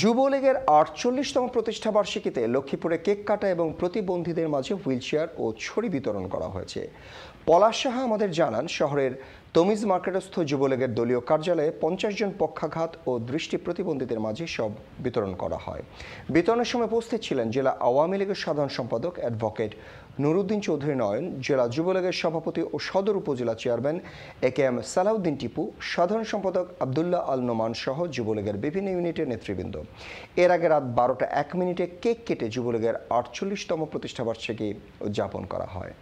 যুবলীগের আটচল্লিশতম প্রতিষ্ঠাবার্ষিকীতে লক্ষ্মীপুরে কেক কাটা এবং প্রতিবন্ধীদের মাঝে হুইলচেয়ার ও ছড়ি বিতরণ করা হয়েছে পলাশ সাহা আমাদের জানান শহরের তমিজ মার্কেটস্থ যুবলীগের দলীয় কার্যালয়ে পঞ্চাশ জন পক্ষাঘাত ও দৃষ্টি প্রতিবন্ধীদের মাঝে সব বিতরণ করা হয় বিতরণের সময় উপস্থিত ছিলেন জেলা আওয়ামী লীগের সাধারণ সম্পাদক অ্যাডভোকেট নুরুদ্দিন চৌধুরী নয়ন জেলা যুবলীগের সভাপতি ও সদর উপজেলা chairman A K M Salahuddin Tipu সাধারণ সম্পাদক আবদুল্লাহ আল নোমান সহ যুবলীগের বিভিন্ন ইউনিটের নেতৃবৃন্দ এর আগে রাত বারোটা এক মিনিটে কেক কেটে যুবলীগের আটচল্লিশতম প্রতিষ্ঠাবার্ষিকী উদযাপন করা হয়